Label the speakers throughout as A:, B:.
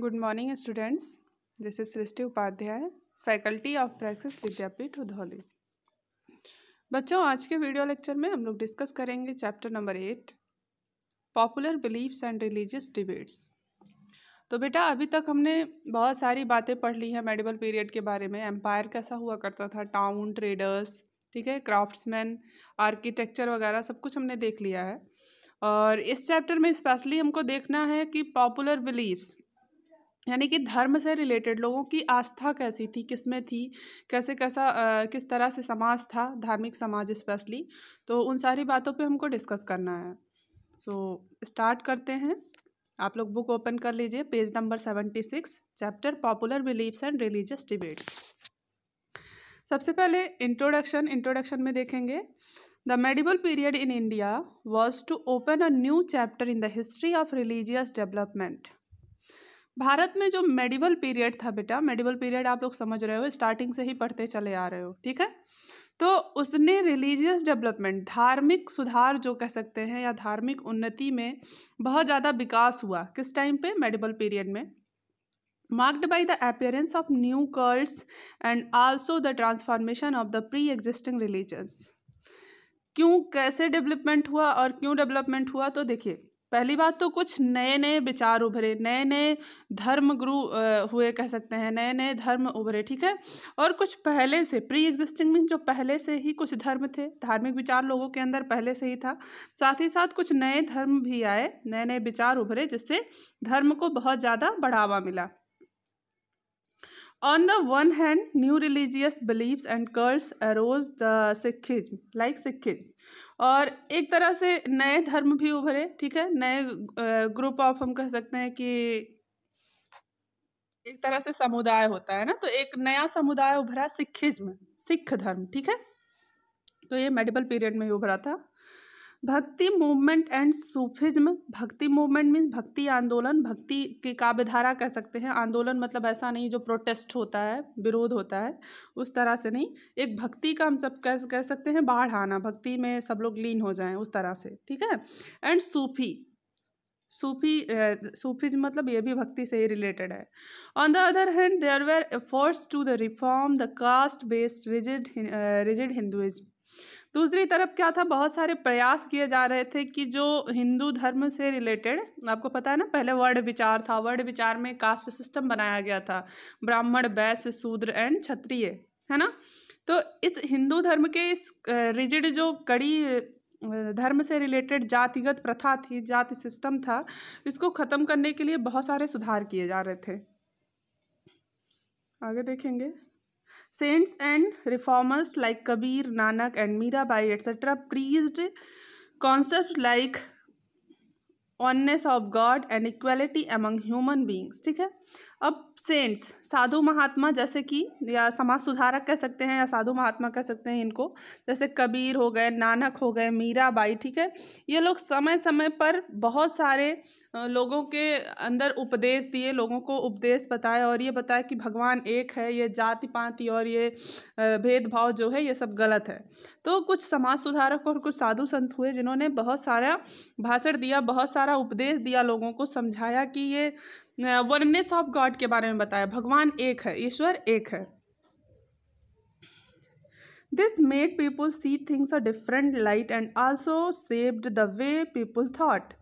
A: Good morning students this is Srishti Upadhyay faculty of Praxis Vidyapeeth Udhauli बच्चों आज के वीडियो लेक्चर में हम लोग डिस्कस करेंगे chapter number eight popular believes and religious debates तो बेटा अभी तक हमने बहुत सारी बातें पढ़ ली हैं मेडिबल पीरियड के बारे में एम्पायर कैसा हुआ करता था टाउन ट्रेडर्स ठीक है क्राफ्ट्समैन आर्किटेक्चर वगैरह सब कुछ हमने देख लिया है और इस चैप्टर में स्पेशली हमको देखना है कि पॉपुलर बिलीव्स यानी कि धर्म से रिलेटेड लोगों की आस्था कैसी थी किस में थी कैसे कैसा आ, किस तरह से समाज था धार्मिक समाज स्पेशली तो उन सारी बातों पे हमको डिस्कस करना है सो so, स्टार्ट करते हैं आप लोग बुक ओपन कर लीजिए page number seventy six chapter popular believes and religious debates सबसे पहले इंट्रोडक्शन इंट्रोडक्शन में देखेंगे the medieval period in India was to open a new chapter in the history of religious development Bharat में जो medieval period था बेटा medieval period आप लोग समझ रहे हो स्टार्टिंग से ही पढ़ते चले आ रहे हो ठीक है तो उसने रिलीजियस डेवलपमेंट धार्मिक सुधार जो कह सकते हैं या धार्मिक उन्नति में बहुत ज़्यादा विकास हुआ किस टाइम पे मेडिवल पीरियड में marked by the appearance of new cults and also the transformation of the pre existing religions क्यों कैसे डेवलपमेंट हुआ और क्यों डेवलपमेंट हुआ तो देखिए पहली बात तो कुछ नए नए विचार उभरे नए नए धर्म गुरु हुए कह सकते हैं नए नए धर्म उभरे ठीक है और कुछ पहले से प्री एग्जिस्टिंग मीन जो पहले से ही कुछ धर्म थे धार्मिक विचार लोगों के अंदर पहले से ही था साथ ही साथ कुछ नए धर्म भी आए नए नए विचार उभरे जिससे धर्म को बहुत ज़्यादा बढ़ावा मिला On the one hand, new religious beliefs and cults arose the Sikhism, like Sikhism. और एक तरह से नए धर्म भी उभरे ठीक है नए ग्रुप ऑफ हम कह सकते हैं कि एक तरह से समुदाय होता है ना तो एक नया समुदाय उभरा सिखिज्म सिख धर्म ठीक है तो ये मेडिकल पीरियड में ही उभरा था bhakti movement and Sufism bhakti movement means bhakti आंदोलन भक्ति की काव्यधारा कह सकते हैं आंदोलन मतलब ऐसा नहीं जो प्रोटेस्ट होता है विरोध होता है उस तरह से नहीं एक भक्ति का हम सब कह कह सकते हैं बाढ़ आना भक्ति में सब लोग लीन हो जाएं उस तरह से ठीक है एंड सूफी सूफी सूफीज मतलब ये भी भक्ति से ही रिलेटेड है on the other hand there were efforts to the reform the caste based rigid rigid Hinduism दूसरी तरफ क्या था बहुत सारे प्रयास किए जा रहे थे कि जो हिंदू धर्म से रिलेटेड आपको पता है ना पहले वर्ड विचार था वर्ड विचार में कास्ट सिस्टम बनाया गया था ब्राह्मण वैश्य शूद्र एंड क्षत्रिय है ना तो इस हिंदू धर्म के इस रिजिड जो कड़ी धर्म से रिलेटेड जातिगत प्रथा थी जाति सिस्टम था इसको ख़त्म करने के लिए बहुत सारे सुधार किए जा रहे थे आगे देखेंगे saints and reformers like Kabir Nanak and Mira Bai etcetera preached concept like oneness of God and equality among human beings ठीक है अब सेंट्स साधु महात्मा जैसे कि या समाज सुधारक कह सकते हैं या साधु महात्मा कह सकते हैं इनको जैसे कबीर हो गए नानक हो गए मीरा बाई ठीक है ये लोग समय समय पर बहुत सारे लोगों के अंदर उपदेश दिए लोगों को उपदेश बताए और ये बताया कि भगवान एक है ये जाति पाति और ये भेदभाव जो है ये सब गलत है तो कुछ समाज सुधारक और कुछ साधु संत हुए जिन्होंने बहुत सारा भाषण दिया बहुत सारा उपदेश दिया लोगों को समझाया कि ये वननेस ऑफ गॉड के बारे में बताया भगवान एक है ईश्वर एक है this made people see things a different light and also saved the way people thought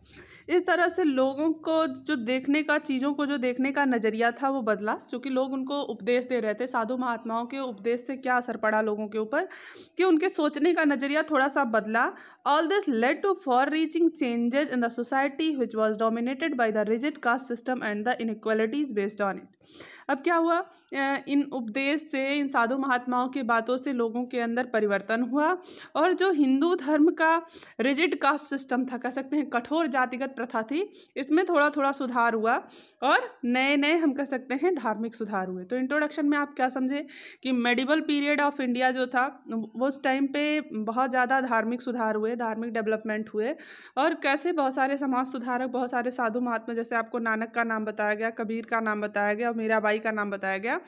A: इस तरह से लोगों को जो देखने का चीज़ों को जो देखने का नज़रिया था वो बदला चूँकि लोग उनको उपदेश दे रहे थे साधु महात्माओं के उपदेश से क्या असर पड़ा लोगों के ऊपर कि उनके सोचने का नज़रिया थोड़ा सा बदला all this led to far reaching changes in the society which was dominated by the rigid caste system and the inequalities based on it अब क्या हुआ इन उपदेश से इन साधु महात्माओं की बातों से लोगों के अंदर परिवर्तन हुआ और जो हिंदू धर्म का रिजिड कास्ट सिस्टम था कह सकते हैं कठोर जातिगत प्रथा थी इसमें थोड़ा थोड़ा सुधार हुआ और नए नए हम कह सकते हैं धार्मिक सुधार हुए तो इंट्रोडक्शन में आप क्या समझे कि मेडिबल पीरियड ऑफ इंडिया जो था वो उस टाइम पे बहुत ज़्यादा धार्मिक सुधार हुए धार्मिक डेवलपमेंट हुए और कैसे बहुत सारे समाज सुधारक बहुत सारे साधु महात्मा जैसे आपको नानक का नाम बताया गया कबीर का नाम बताया गया और मीराबाई का नाम बताया गया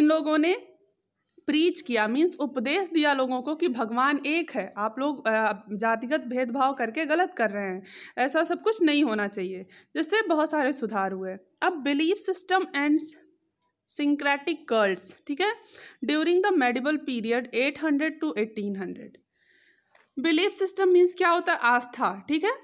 A: इन लोगों ने प्रीच किया मीन्स उपदेश दिया लोगों को कि भगवान एक है आप लोग जातिगत भेदभाव करके गलत कर रहे हैं ऐसा सब कुछ नहीं होना चाहिए जिससे बहुत सारे सुधार हुए अब belief system and syncretic cults ठीक है during the medieval period 800 to 1800 belief system means क्या होता है आस्था ठीक है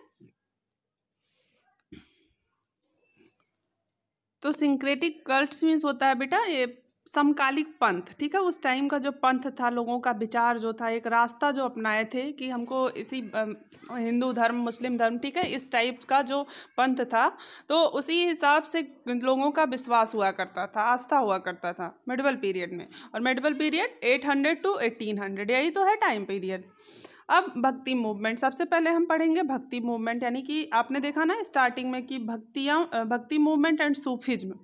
A: तो सिंक्रेटिक कल्ट्स मीन्स होता है बेटा ये समकालिक पंथ ठीक है उस टाइम का जो पंथ था लोगों का विचार जो था एक रास्ता जो अपनाए थे कि हमको इसी हिंदू धर्म मुस्लिम धर्म ठीक है इस टाइप का जो पंथ था तो उसी हिसाब से लोगों का विश्वास हुआ करता था आस्था हुआ करता था मेडिवल पीरियड में और medieval period eight hundred to eighteen hundred यही तो है टाइम पीरियड अब भक्ति मूवमेंट सबसे पहले हम पढ़ेंगे भक्ति मूवमेंट यानी कि आपने देखा ना स्टार्टिंग में कि भक्तियाँ भक्ति मूवमेंट एंड सूफिज्म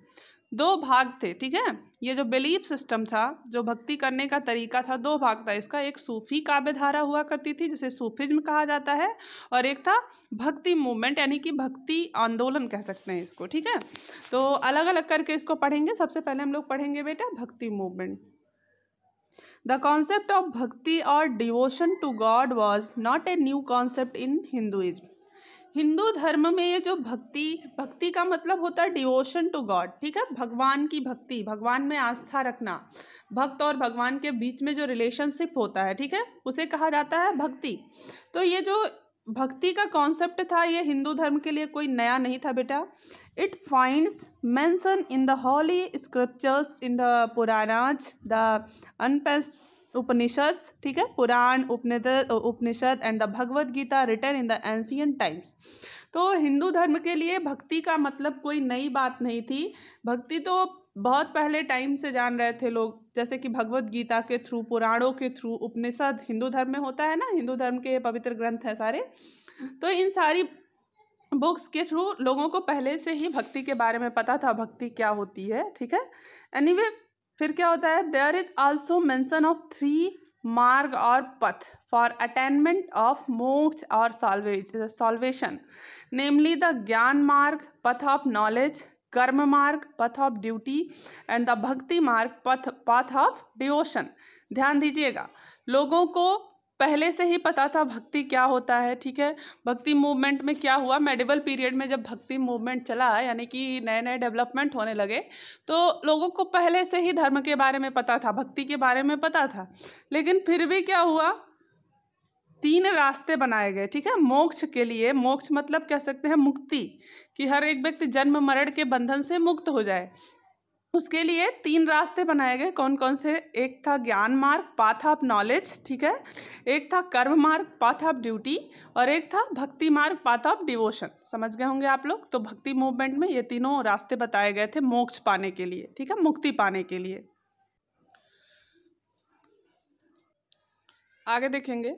A: दो भाग थे ठीक है ये जो बिलीफ सिस्टम था जो भक्ति करने का तरीका था दो भाग था इसका एक सूफी काव्य धारा हुआ करती थी जिसे सूफिज्म कहा जाता है और एक था भक्ति मूवमेंट यानी कि भक्ति आंदोलन कह सकते हैं इसको ठीक है तो अलग अलग करके इसको पढ़ेंगे सबसे पहले हम लोग पढ़ेंगे बेटा भक्ति movement the concept of bhakti और devotion to God was not a new concept in Hinduism Hindu धर्म में ये जो भक्ति भक्ति का मतलब होता है डिवोशन टू गॉड ठीक है भगवान की भक्ति भगवान में आस्था रखना भक्त और भगवान के बीच में जो रिलेशनशिप होता है ठीक है उसे कहा जाता है भक्ति तो ये जो भक्ति का कॉन्सेप्ट था ये हिंदू धर्म के लिए कोई नया नहीं था बेटा it finds mention in the holy scriptures in the Puranas the अनपेस्ट उपनिषद ठीक है पुराण उपनिद Upanishad and the Bhagavad Gita written in the ancient times तो हिंदू धर्म के लिए भक्ति का मतलब कोई नई बात नहीं थी भक्ति तो बहुत पहले टाइम से जान रहे थे लोग जैसे कि भगवत गीता के थ्रू पुराणों के थ्रू उपनिषद हिंदू धर्म में होता है ना हिंदू धर्म के पवित्र ग्रंथ हैं सारे तो इन सारी बुक्स के थ्रू लोगों को पहले से ही भक्ति के बारे में पता था भक्ति क्या होती है ठीक है एनीवे anyway, फिर क्या होता है there is also mention of three marg और पथ फॉर अटेनमेंट ऑफ मोक्ष और सॉल्वेशन नेमली द ज्ञान मार्ग पथ ऑफ नॉलेज कर्म मार्ग path of duty and the bhakti मार्ग पथ पथ ऑफ डिवोशन ध्यान दीजिएगा लोगों को पहले से ही पता था भक्ति क्या होता है ठीक है भक्ति मूवमेंट में क्या हुआ मेडिवल पीरियड में जब भक्ति मूवमेंट चला यानी कि नए नए डेवलपमेंट होने लगे तो लोगों को पहले से ही धर्म के बारे में पता था भक्ति के बारे में पता था लेकिन फिर भी क्या हुआ तीन रास्ते बनाए गए ठीक है मोक्ष के लिए मोक्ष मतलब कह सकते हैं मुक्ति कि हर एक व्यक्ति जन्म मरण के बंधन से मुक्त हो जाए उसके लिए तीन रास्ते बनाए गए कौन कौन से एक था ज्ञान मार्ग पाथ ऑफ नॉलेज ठीक है एक था कर्म मार्ग पाथ ऑफ ड्यूटी और एक था भक्ति मार्ग पाथ ऑफ डिवोशन समझ गए होंगे आप लोग तो भक्ति मूवमेंट में ये तीनों रास्ते बताए गए थे मोक्ष पाने के लिए ठीक है मुक्ति पाने के लिए आगे देखेंगे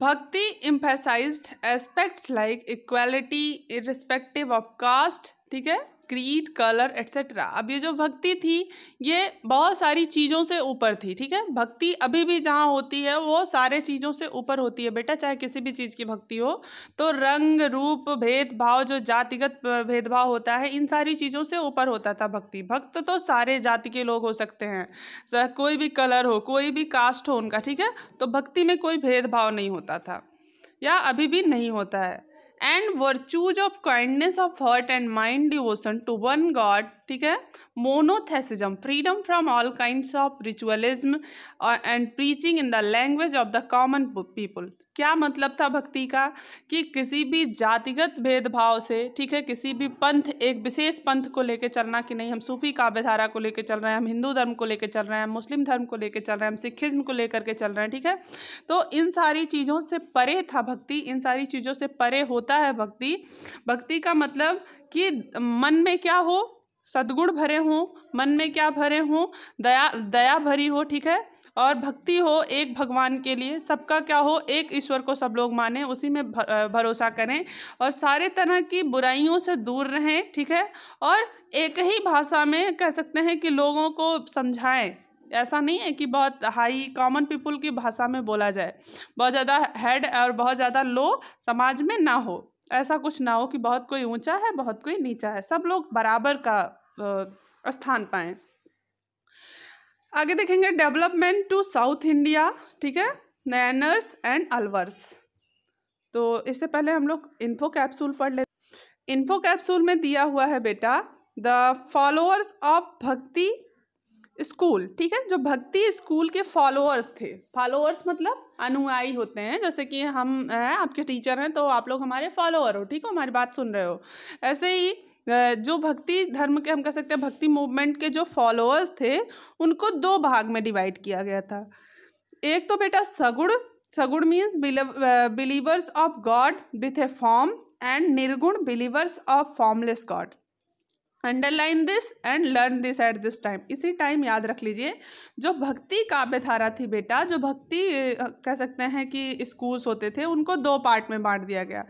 A: bhakti emphasise aspects like equality irrespective of caste ठीक है क्रीड कलर एट्सेट्रा अब ये जो भक्ति थी ये बहुत सारी चीज़ों से ऊपर थी ठीक है भक्ति अभी भी जहाँ होती है वो सारे चीज़ों से ऊपर होती है बेटा चाहे किसी भी चीज़ की भक्ति हो तो रंग रूप भेदभाव जो जातिगत भेदभाव होता है इन सारी चीज़ों से ऊपर होता था भक्ति भक्त तो सारे जाति के लोग हो सकते हैं कोई भी कलर हो कोई भी कास्ट हो उनका ठीक है तो भक्ति में कोई भेदभाव नहीं होता था या अभी भी नहीं होता है and virtues of kindness of heart and mind devotion to one God ठीक है monotheism freedom from all kind of ritualism and preaching in the language of the common people क्या मतलब था भक्ति का कि किसी भी जातिगत भेदभाव से ठीक है किसी भी पंथ एक विशेष पंथ को लेकर चलना कि नहीं हम सूफी काव्यधारा को लेकर चल रहे हैं हम हिंदू धर्म को लेकर चल रहे हैं हम मुस्लिम धर्म को लेकर चल रहे हैं हम सिखिज्म को लेकर के चल रहे हैं ठीक है तो इन सारी चीज़ों से परे था भक्ति इन सारी चीज़ों से परे होता है भक्ति भक्ति का मतलब कि मन में क्या हो सदगुण भरे हों मन में क्या भरे हों दया दया भरी हो ठीक है और भक्ति हो एक भगवान के लिए सबका क्या हो एक ईश्वर को सब लोग माने उसी में भरोसा करें और सारे तरह की बुराइयों से दूर रहें ठीक है और एक ही भाषा में कह सकते हैं कि लोगों को समझाएं ऐसा नहीं है कि बहुत हाई कॉमन पीपल की भाषा में बोला जाए बहुत ज़्यादा हेड और बहुत ज़्यादा लो समाज में ना हो ऐसा कुछ ना हो कि बहुत कोई ऊंचा है बहुत कोई नीचा है सब लोग बराबर का स्थान पाएँ आगे देखेंगे डेवलपमेंट टू साउथ इंडिया ठीक है नैनर्स एंड अलवर्स तो इससे पहले हम लोग इन्फो कैप्सूल पढ़ लेते इन्फो कैप्सूल में दिया हुआ है बेटा the followers of bhakti school ठीक है जो भक्ति स्कूल के फॉलोअर्स थे फॉलोअर्स मतलब अनुयायी होते हैं जैसे कि हम हैं आपके टीचर हैं तो आप लोग हमारे फॉलोअर हो ठीक हो हमारी बात सुन रहे हो ऐसे ही जो भक्ति धर्म के हम कह सकते हैं भक्ति मूवमेंट के जो फॉलोअर्स थे उनको दो भाग में डिवाइड किया गया था एक तो बेटा saguna saguna means believers of God with a form and nirguna believers of formless God underline this and learn this at this time इसी टाइम याद रख लीजिए जो भक्ति काव्य धारा थी बेटा जो भक्ति कह सकते हैं कि स्कूल्स होते थे उनको दो पार्ट में बांट दिया गया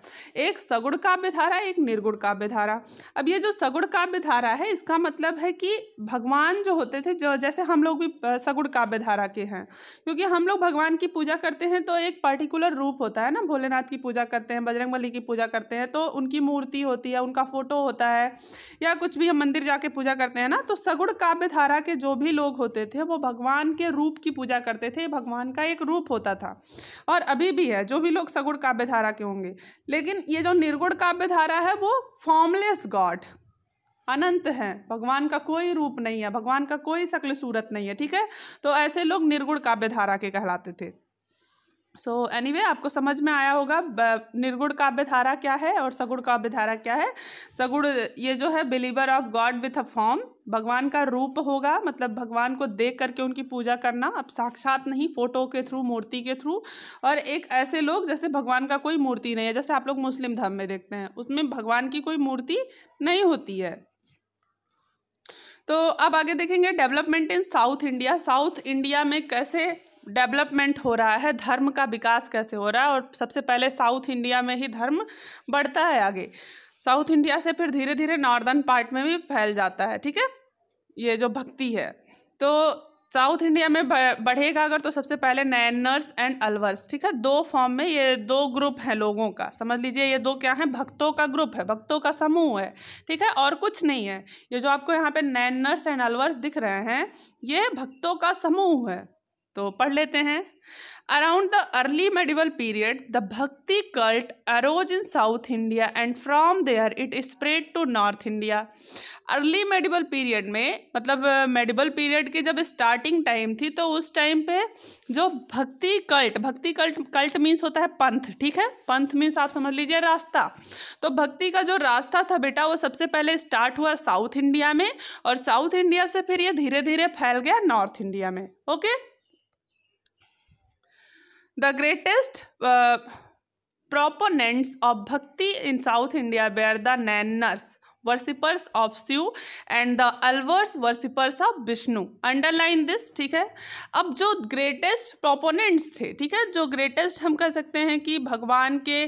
A: एक सगुण काव्य धारा एक निर्गुण काव्य धारा अब ये जो सगुण काव्य धारा है इसका मतलब है कि भगवान जो होते थे जो जैसे हम लोग भी सगुण काव्य धारा के हैं क्योंकि हम लोग भगवान की पूजा करते हैं तो एक पर्टिकुलर रूप होता है ना भोलेनाथ की पूजा करते हैं बजरंग की पूजा करते हैं तो उनकी मूर्ति होती है उनका फोटो होता है या कुछ भी हम मंदिर जाके पूजा करते हैं ना तो सगुण काव्य धारा के जो भी लोग होते थे वो भगवान के रूप की पूजा करते थे भगवान का एक रूप होता था और अभी भी है जो भी लोग सगुण काव्य धारा के होंगे लेकिन ये जो निर्गुण काव्य धारा है वो फॉर्मलेस गॉड अनंत है भगवान का कोई रूप नहीं है भगवान का कोई शक्ल सूरत नहीं है ठीक है तो ऐसे लोग निर्गुण काव्य धारा के कहलाते थे सो so, एनीवे anyway, आपको समझ में आया होगा निर्गुण काव्य धारा क्या है और सगुण काव्य धारा क्या है सगुण ये जो है believer of God with a form भगवान का रूप होगा मतलब भगवान को देख करके उनकी पूजा करना अब साक्षात नहीं फोटो के थ्रू मूर्ति के थ्रू और एक ऐसे लोग जैसे भगवान का कोई मूर्ति नहीं है जैसे आप लोग मुस्लिम धर्म में देखते हैं उसमें भगवान की कोई मूर्ति नहीं होती है तो अब आगे देखेंगे development in south India south India में कैसे डेवलपमेंट हो रहा है धर्म का विकास कैसे हो रहा है और सबसे पहले साउथ इंडिया में ही धर्म बढ़ता है आगे साउथ इंडिया से फिर धीरे धीरे नॉर्दर्न पार्ट में भी फैल जाता है ठीक है ये जो भक्ति है तो साउथ इंडिया में बढ़ेगा अगर तो सबसे पहले नैनर्स एंड अलवर्स ठीक है दो फॉर्म में ये दो ग्रुप हैं लोगों का समझ लीजिए ये दो क्या है भक्तों का ग्रुप है भक्तों का समूह है ठीक है और कुछ नहीं है ये जो आपको यहाँ पे नैनर्स एंड अलवर्स दिख रहे हैं ये भक्तों का समूह है तो पढ़ लेते हैं around the early medieval period the bhakti cult arose in south India and from there it spread to north India early medieval period में मतलब मेडिवल पीरियड की जब स्टार्टिंग टाइम थी तो उस टाइम पे जो भक्ति कल्ट भक्ति कल्ट कल्ट मीन्स होता है पंथ ठीक है पंथ मीन्स आप समझ लीजिए रास्ता तो भक्ति का जो रास्ता था बेटा वो सबसे पहले स्टार्ट हुआ साउथ इंडिया में और साउथ इंडिया से फिर ये धीरे धीरे फैल गया नॉर्थ इंडिया में okay the greatest proponents of bhakti in south India were the Nayanars worshippers of Shiva and the Alvars worshippers of Vishnu underline this ठीक है अब जो ग्रेटेस्ट प्रोपोनेंट्स थे ठीक है जो ग्रेटेस्ट हम कह सकते हैं कि भगवान के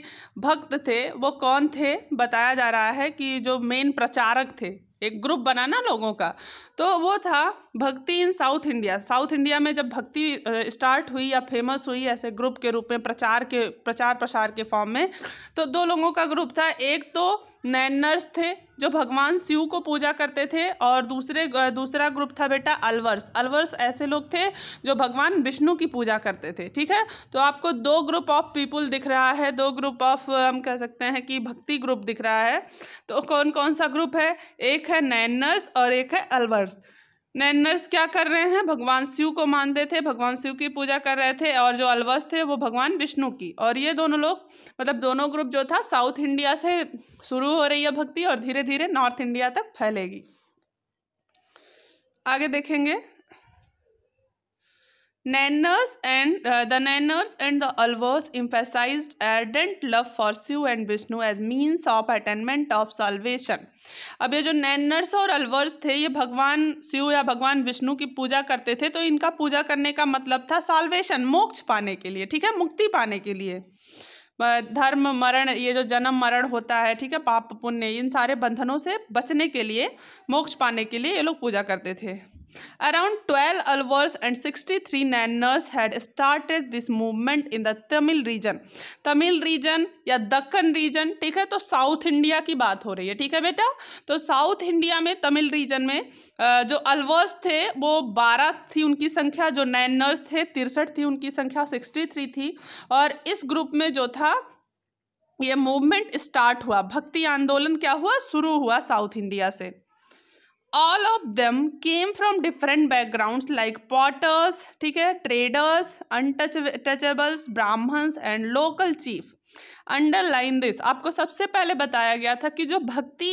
A: भक्त थे वो कौन थे बताया जा रहा है कि जो मेन प्रचारक थे एक ग्रुप बनाना लोगों का तो वो था bhakti in south India south India में जब भक्ति स्टार्ट हुई या फेमस हुई ऐसे ग्रुप के रूप में प्रचार के प्रचार प्रसार के फॉर्म में तो दो लोगों का ग्रुप था एक तो नैनर्स थे जो भगवान शिव को पूजा करते थे और दूसरे दूसरा ग्रुप था बेटा अलवर्स अलवर्स ऐसे लोग थे जो भगवान विष्णु की पूजा करते थे ठीक है तो आपको दो ग्रुप ऑफ पीपुल दिख रहा है दो ग्रुप ऑफ हम कह सकते हैं कि भक्ति ग्रुप दिख रहा है तो कौन कौन सा ग्रुप है एक है नैनर्स और एक है अलवर्स नैनर्स क्या कर रहे हैं भगवान शिव को मानते थे भगवान शिव की पूजा कर रहे थे और जो अलवस थे वो भगवान विष्णु की और ये दोनों लोग मतलब दोनों ग्रुप जो था साउथ इंडिया से शुरू हो रही है भक्ति और धीरे धीरे नॉर्थ इंडिया तक फैलेगी आगे देखेंगे Nanners and uh, the Nanners and the emphasize emphasized ardent love for Shiv and Vishnu as means of attainment of salvation. अब ये जो नैनर्स और अलवर्स थे ये भगवान शिव या भगवान विष्णु की पूजा करते थे तो इनका पूजा करने का मतलब था साल्वेशन मोक्ष पाने के लिए ठीक है मुक्ति पाने के लिए धर्म मरण ये जो जन्म मरण होता है ठीक है पाप पुण्य इन सारे बंधनों से बचने के लिए मोक्ष पाने के लिए ये लोग पूजा करते थे Around 12 Alvars and 63 Nanners had started this movement in the Tamil region. Tamil region या दक्कन रीजन ठीक है तो साउथ इंडिया की बात हो रही है ठीक है बेटा तो साउथ इंडिया में तमिल रीजन में जो अल्वर्स थे वो 12 थी उनकी संख्या जो नैनर्स थे तिरसठ थी उनकी संख्या 63 थी और इस ग्रुप में जो था ये मूवमेंट स्टार्ट हुआ भक्ति आंदोलन क्या हुआ शुरू हुआ साउथ इंडिया से all of them came from different backgrounds like potters ठीक है traders untouchables brahmins and local chief underline this आपको सबसे पहले बताया गया था कि जो भक्ति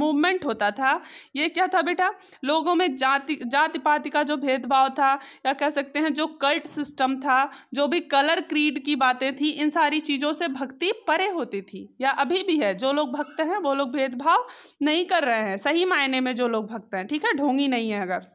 A: मूवमेंट होता था ये क्या था बेटा लोगों में जाति जाति पाति का जो भेदभाव था या कह सकते हैं जो कल्ट सिस्टम था जो भी कलर क्रीड की बातें थी इन सारी चीज़ों से भक्ति परे होती थी या अभी भी है जो लोग भक्त हैं वो लोग भेदभाव नहीं कर रहे हैं सही मायने में जो लोग भक्त हैं ठीक है ढोंगी नहीं है अगर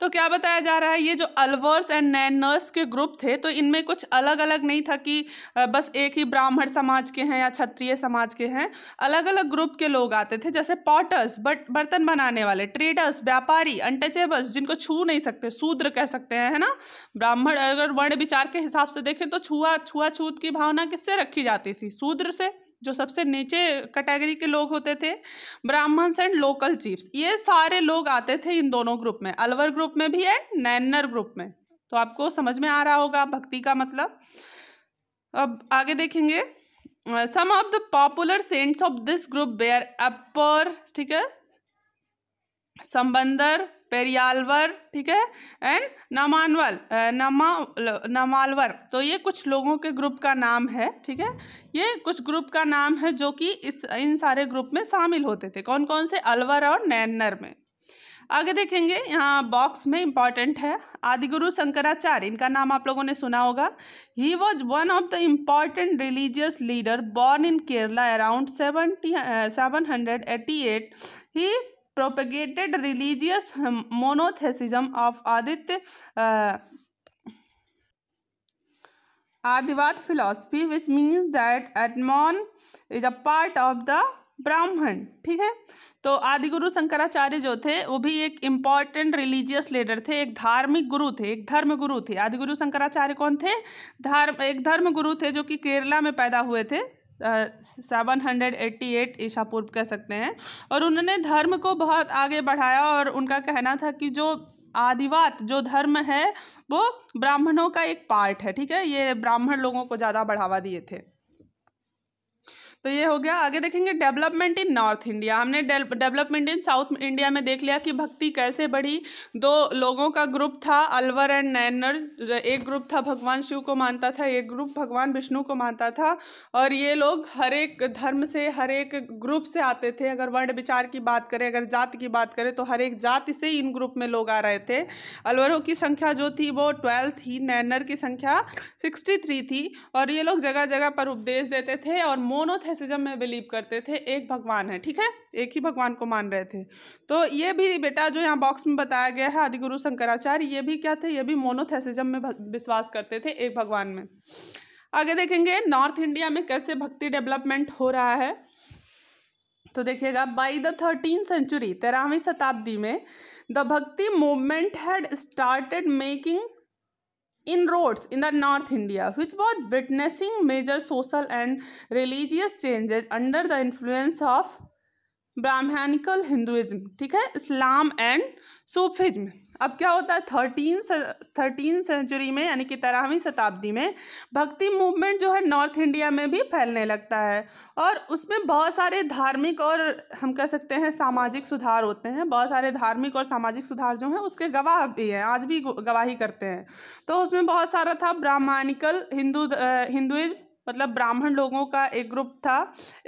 A: तो क्या बताया जा रहा है ये जो अलवर्स एंड नैनर्स के ग्रुप थे तो इनमें कुछ अलग अलग नहीं था कि बस एक ही ब्राह्मण समाज के हैं या क्षत्रिय समाज के हैं अलग अलग ग्रुप के लोग आते थे जैसे पॉटर्स बट बर्तन बनाने वाले ट्रेडर्स व्यापारी अनटचेबल्स जिनको छू नहीं सकते शूद्र कह सकते हैं है ना ब्राह्मण अगर वर्ण विचार के हिसाब से देखें तो छुआ छुआछूत की भावना किससे रखी जाती थी शूद्र से जो सबसे नीचे कैटेगरी के लोग होते थे ब्राह्मण्स एंड लोकल चीफ्स ये सारे लोग आते थे इन दोनों ग्रुप में अलवर ग्रुप में भी एंड नैन्नर ग्रुप में तो आपको समझ में आ रहा होगा भक्ति का मतलब अब आगे देखेंगे some of the popular saints of this group were Appar ठीक है संबंदर पेरियालवर ठीक है एंड नमानवल नमा नमालवर तो ये कुछ लोगों के ग्रुप का नाम है ठीक है ये कुछ ग्रुप का नाम है जो कि इस इन सारे ग्रुप में शामिल होते थे कौन कौन से अलवर और नैनर में आगे देखेंगे यहाँ बॉक्स में इम्पॉर्टेंट है आदिगुरु शंकराचार्य इनका नाम आप लोगों ने सुना होगा he was one of the important religious leader born in Kerala around seventy seven hundred eighty eight he propagated religious monotheism of Advaita Advaitavad philosophy which means that atman is a part of the Brahman ठीक है तो आदिगुरु शंकराचार्य जो थे वो भी एक इम्पॉर्टेंट रिलीजियस लीडर थे एक धार्मिक गुरु थे एक धर्म गुरु थे आदिगुरु शंकराचार्य कौन थे धर्म एक धर्म गुरु थे जो कि केरला में पैदा हुए थे सेवन हंड्रेड एट्टी एट ईशा पूर्व कह सकते हैं और उन्होंने धर्म को बहुत आगे बढ़ाया और उनका कहना था कि जो आदिवात जो धर्म है वो ब्राह्मणों का एक पार्ट है ठीक है ये ब्राह्मण लोगों को ज़्यादा बढ़ावा दिए थे तो ये हो गया आगे देखेंगे डेवलपमेंट इन नॉर्थ इंडिया हमने डेवलपमेंट इन साउथ इंडिया में देख लिया कि भक्ति कैसे बढ़ी दो लोगों का ग्रुप था अलवर एंड नैनर एक ग्रुप था भगवान शिव को मानता था एक ग्रुप भगवान विष्णु को मानता था और ये लोग हर एक धर्म से हर एक ग्रुप से आते थे अगर वर्ण विचार की बात करें अगर जात की बात करें तो हर एक जाति से इन ग्रुप में लोग आ रहे थे अलवरों की संख्या जो थी वो ट्वेल्व थी नैनर की संख्या सिक्सटी थ्री थी और ये लोग जगह जगह पर उपदेश देते थे और मोनोथ एथेसिज्म में बिलीव करते थे एक भगवान है ठीक है एक ही भगवान को मान रहे थे तो ये भी बेटा जो यहाँ बॉक्स में बताया गया है आदिगुरु शंकराचार्य ये भी क्या थे ये भी मोनोथेसिज्म में विश्वास करते थे एक भगवान में आगे देखेंगे नॉर्थ इंडिया में कैसे भक्ति डेवलपमेंट हो रहा है तो देखिएगा बाई द थर्टीन सेंचुरी तेरहवीं शताब्दी में the bhakti movement had started making inroads in the north India which was witnessing major social and religious changes under the influence of Brahmanical Hinduism ठीक है इस्लाम एंड सूफिज्म अब क्या होता है thirteen thirteen century में यानी कि तेरहवीं शताब्दी में भक्ति मूवमेंट जो है नॉर्थ इंडिया में भी फैलने लगता है और उसमें बहुत सारे धार्मिक और हम कह सकते हैं सामाजिक सुधार होते हैं बहुत सारे धार्मिक और सामाजिक सुधार जो हैं उसके गवाह भी हैं आज भी गवाही करते हैं तो उसमें बहुत सारा था ब्राह्मणिकल हिंदू हिंदुज मतलब ब्राह्मण लोगों का एक ग्रुप था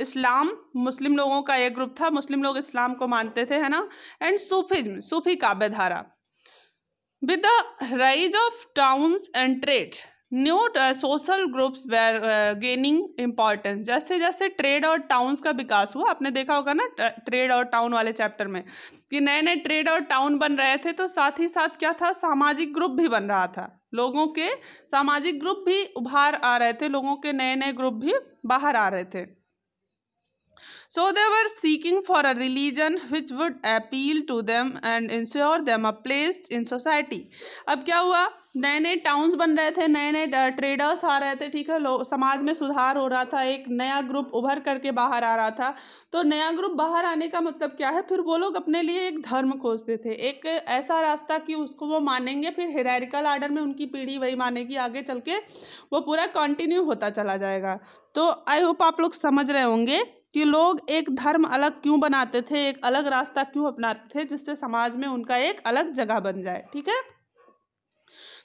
A: इस्लाम मुस्लिम लोगों का एक ग्रुप था मुस्लिम लोग इस्लाम को मानते थे है ना एंड सूफिज्म सूफी धारा With the rise of towns and trade, new social groups gaining importance जैसे जैसे ट्रेड और टाउन्स का विकास हुआ आपने देखा होगा ना ट्रेड और टाउन वाले चैप्टर में कि नए नए ट्रेड और टाउन बन रहे थे तो साथ ही साथ क्या था सामाजिक ग्रुप भी बन रहा था लोगों के सामाजिक ग्रुप भी उभार आ रहे थे लोगों के नए नए ग्रुप भी बाहर आ रहे थे So they were seeking for a religion which would appeal to them and ensure them a place in society. अब क्या हुआ नए नए टाउन्स बन रहे थे नए नए ट्रेडर्स आ रहे थे ठीक है लोग समाज में सुधार हो रहा था एक नया ग्रुप उभर करके बाहर आ रहा था तो नया ग्रुप बाहर आने का मतलब क्या है फिर वो लोग अपने लिए एक धर्म खोजते थे एक ऐसा रास्ता कि उसको वो मानेंगे फिर हेरारिकल आर्डर में उनकी पीढ़ी वही मानेगी आगे चल के वो पूरा कंटिन्यू होता चला जाएगा तो आई होप आप लोग समझ रहे होंगे कि लोग एक धर्म अलग क्यों बनाते थे एक अलग रास्ता क्यों अपनाते थे जिससे समाज में उनका एक अलग जगह बन जाए ठीक है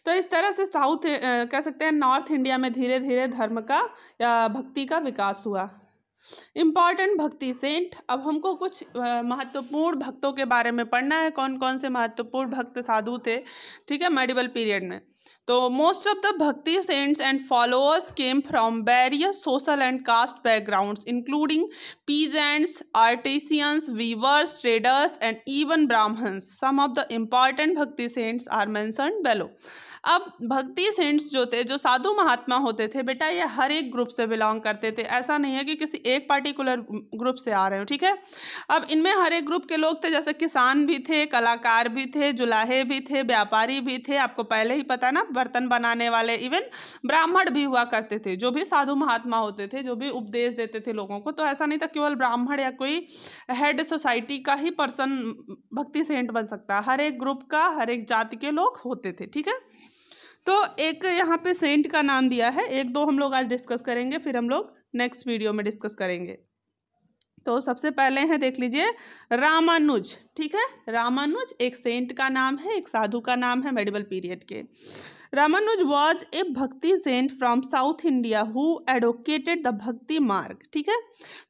A: तो इस तरह से साउथ कह सकते हैं नॉर्थ इंडिया में धीरे धीरे धर्म का या भक्ति का विकास हुआ इम्पॉर्टेंट भक्ति सेंट अब हमको कुछ महत्वपूर्ण भक्तों के बारे में पढ़ना है कौन कौन से महत्वपूर्ण भक्त साधु थे ठीक है मेडिवल पीरियड में तो most of the bhakti saints and followers came from various social and caste backgrounds including peasants artisans weavers traders and even brahmins some of the important bhakti saints are mentioned below अब bhakti cents जो थे जो साधु महात्मा होते थे बेटा ये हर एक ग्रुप से बिलोंग करते थे ऐसा नहीं है कि किसी एक पार्टिकुलर ग्रुप से आ रहे हो ठीक है अब इनमें हर एक ग्रुप के लोग थे जैसे किसान भी थे कलाकार भी थे जुलाहे भी थे व्यापारी भी थे आपको पहले ही पता ना बर्तन बनाने वाले इवन ब्राह्मण भी हुआ करते थे जो भी साधु महात्मा होते थे जो भी उपदेश देते थे लोगों को तो ऐसा नहीं था केवल ब्राह्मण या कोई हेड सोसाइटी का ही पर्सन भक्ति सेंट बन सकता हर एक ग्रुप का हर एक जाति के लोग होते थे ठीक है तो एक यहाँ पे सेंट का नाम दिया है एक दो हम लोग आज डिस्कस करेंगे फिर हम लोग नेक्स्ट वीडियो में डिस्कस करेंगे तो सबसे पहले हैं देख लीजिए रामानुज ठीक है रामानुज एक सेंट का नाम है एक साधु का नाम है मेडिवल पीरियड के Ramanuj was a bhakti saint from south India who advocated the bhakti marg ठीक है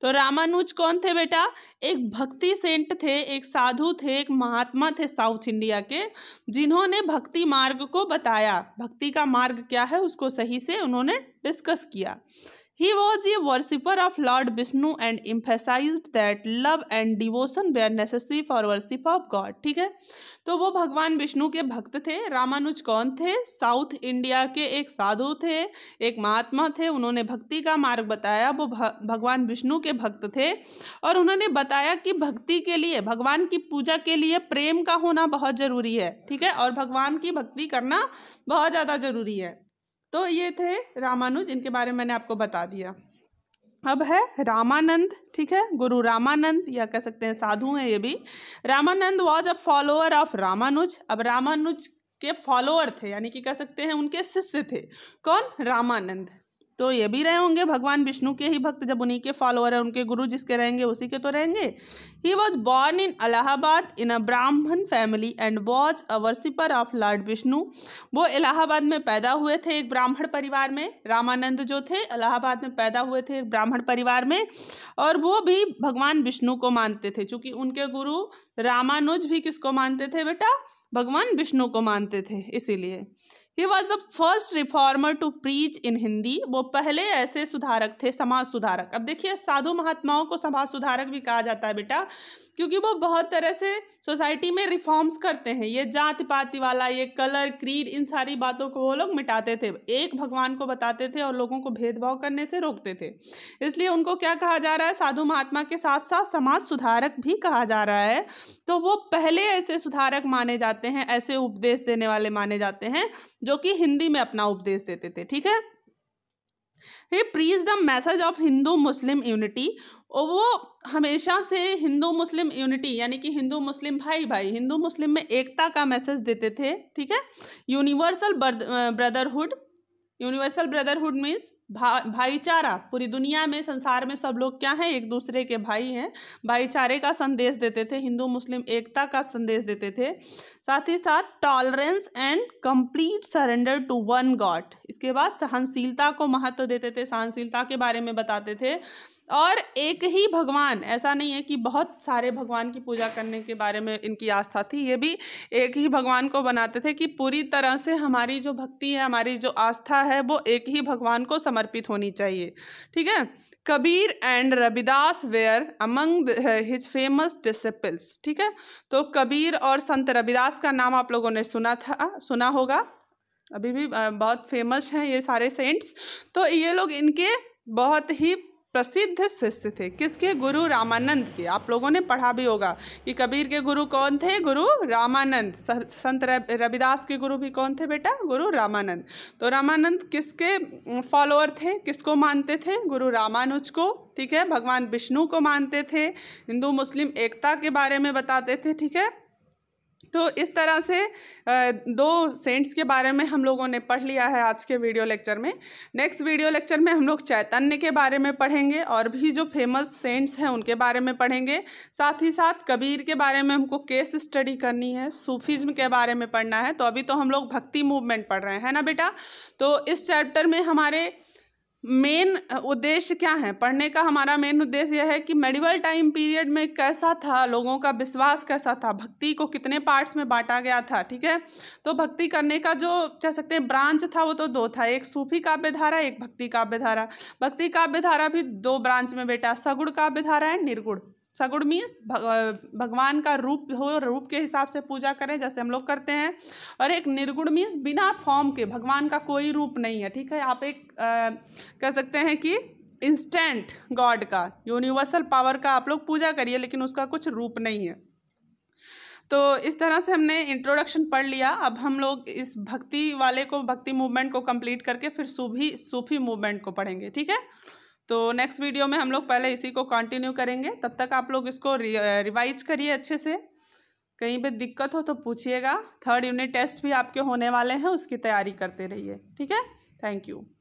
A: तो रामानुज कौन थे बेटा एक भक्ति सेंट थे एक साधु थे एक महात्मा थे साउथ इंडिया के जिन्होंने भक्ति मार्ग को बताया भक्ति का मार्ग क्या है उसको सही से उन्होंने डिस्कस किया he was a worshipper of Lord Vishnu and emphasize that love and devotion were necessary for worship of God ठीक है तो वो भगवान विष्णु के भक्त थे रामानुज कौन थे साउथ इंडिया के एक साधु थे एक महात्मा थे उन्होंने भक्ति का मार्ग बताया वो भगवान विष्णु के भक्त थे और उन्होंने बताया कि भक्ति के लिए भगवान की पूजा के लिए प्रेम का होना बहुत ज़रूरी है ठीक है और भगवान की भक्ति करना बहुत ज़्यादा ज़रूरी है तो ये थे रामानुज इनके बारे में मैंने आपको बता दिया अब है रामानंद ठीक है गुरु रामानंद या कह सकते हैं साधु हैं ये भी Ramanand was a follower of Ramanuja अब रामानुज के फॉलोअर थे यानी कि कह सकते हैं उनके शिष्य थे कौन रामानंद तो ये भी रहे होंगे भगवान विष्णु के ही भक्त जब उन्हीं के फॉलोअर हैं उनके गुरु जिसके रहेंगे उसी के तो रहेंगे he was born in Allahabad in a brahmin family and was a worshipper of Lord Vishnu वो इलाहाबाद में पैदा हुए थे एक ब्राह्मण परिवार में रामानंद जो थे इलाहाबाद में पैदा हुए थे एक ब्राह्मण परिवार में और वो भी भगवान विष्णु को मानते थे चूँकि उनके गुरु रामानुज भी किसको मानते थे बेटा भगवान विष्णु को मानते थे इसीलिए he was the first reformer to preach in Hindi वो पहले ऐसे सुधारक थे समाज सुधारक अब देखिए साधु महात्माओं को समाज सुधारक भी कहा जाता है बेटा क्योंकि वो बहुत तरह से सोसाइटी में रिफॉर्म्स करते हैं ये जाति पाति वाला ये कलर क्रीड इन सारी बातों को वो लोग मिटाते थे एक भगवान को बताते थे और लोगों को भेदभाव करने से रोकते थे इसलिए उनको क्या कहा जा रहा है साधु महात्मा के साथ साथ समाज सुधारक भी कहा जा रहा है तो वो पहले ऐसे सुधारक माने जाते हैं ऐसे उपदेश देने वाले माने जाते हैं जो कि हिंदी में अपना उपदेश देते थे ठीक है he preached the message of Hindu Muslim unity और वो हमेशा से हिंदू मुस्लिम यूनिटी यानी कि हिंदू मुस्लिम भाई भाई हिंदू मुस्लिम में एकता का मैसेज देते थे ठीक है universal brotherhood universal brotherhood means भा भाईचारा पूरी दुनिया में संसार में सब लोग क्या हैं एक दूसरे के भाई हैं भाईचारे का संदेश देते थे हिंदू मुस्लिम एकता का संदेश देते थे साथ ही साथ tolerance and complete surrender to one God इसके बाद सहनशीलता को महत्व देते थे सहनशीलता के बारे में बताते थे और एक ही भगवान ऐसा नहीं है कि बहुत सारे भगवान की पूजा करने के बारे में इनकी आस्था थी ये भी एक ही भगवान को बनाते थे कि पूरी तरह से हमारी जो भक्ति है हमारी जो आस्था है वो एक ही भगवान को समर्पित होनी चाहिए ठीक है Kabir and Ravidas were among his famous disciples ठीक है तो कबीर और संत रविदास का नाम आप लोगों ने सुना था सुना होगा अभी भी बहुत फेमस हैं ये सारे सेंट्स तो ये लोग इनके बहुत ही प्रसिद्ध शिष्य थे किसके गुरु रामानंद के आप लोगों ने पढ़ा भी होगा कि कबीर के गुरु कौन थे गुरु रामानंद संत रविदास के गुरु भी कौन थे बेटा गुरु रामानंद तो रामानंद किसके फॉलोअर थे किसको मानते थे गुरु रामानुज को ठीक है भगवान विष्णु को मानते थे हिंदू मुस्लिम एकता के बारे में बताते थे ठीक है तो इस तरह से दो सेंट्स के बारे में हम लोगों ने पढ़ लिया है आज के वीडियो लेक्चर में नेक्स्ट वीडियो लेक्चर में हम लोग चैतन्य के बारे में पढ़ेंगे और भी जो फेमस सेंट्स हैं उनके बारे में पढ़ेंगे साथ ही साथ कबीर के बारे में हमको केस स्टडी करनी है सूफिज्म के बारे में पढ़ना है तो अभी तो हम लोग भक्ति मूवमेंट पढ़ रहे हैं ना बेटा तो इस चैप्टर में हमारे मेन उद्देश्य क्या है पढ़ने का हमारा मेन उद्देश्य यह है कि मेडिवल टाइम पीरियड में कैसा था लोगों का विश्वास कैसा था भक्ति को कितने पार्ट्स में बांटा गया था ठीक है तो भक्ति करने का जो कह सकते हैं ब्रांच था वो तो दो था एक सूफी काव्य धारा एक भक्ति काव्य धारा भक्ति काव्य धारा भी दो ब्रांच में बेटा सगुण काव्य धारा एंड निर्गुण सगुण मीन्स भगवान का रूप हो रूप के हिसाब से पूजा करें जैसे हम लोग करते हैं और एक निर्गुण मीन्स बिना फॉर्म के भगवान का कोई रूप नहीं है ठीक है आप एक आ, कह सकते हैं कि इंस्टेंट गॉड का यूनिवर्सल पावर का आप लोग पूजा करिए लेकिन उसका कुछ रूप नहीं है तो इस तरह से हमने इंट्रोडक्शन पढ़ लिया अब हम लोग इस भक्ति वाले को भक्ति मूवमेंट को कंप्लीट करके फिर सूफी सूफी मूवमेंट को पढ़ेंगे ठीक है तो नेक्स्ट वीडियो में हम लोग पहले इसी को कंटिन्यू करेंगे तब तक आप लोग इसको रिवाइज करिए अच्छे से कहीं पे दिक्कत हो तो पूछिएगा थर्ड यूनिट टेस्ट भी आपके होने वाले हैं उसकी तैयारी करते रहिए ठीक है थैंक यू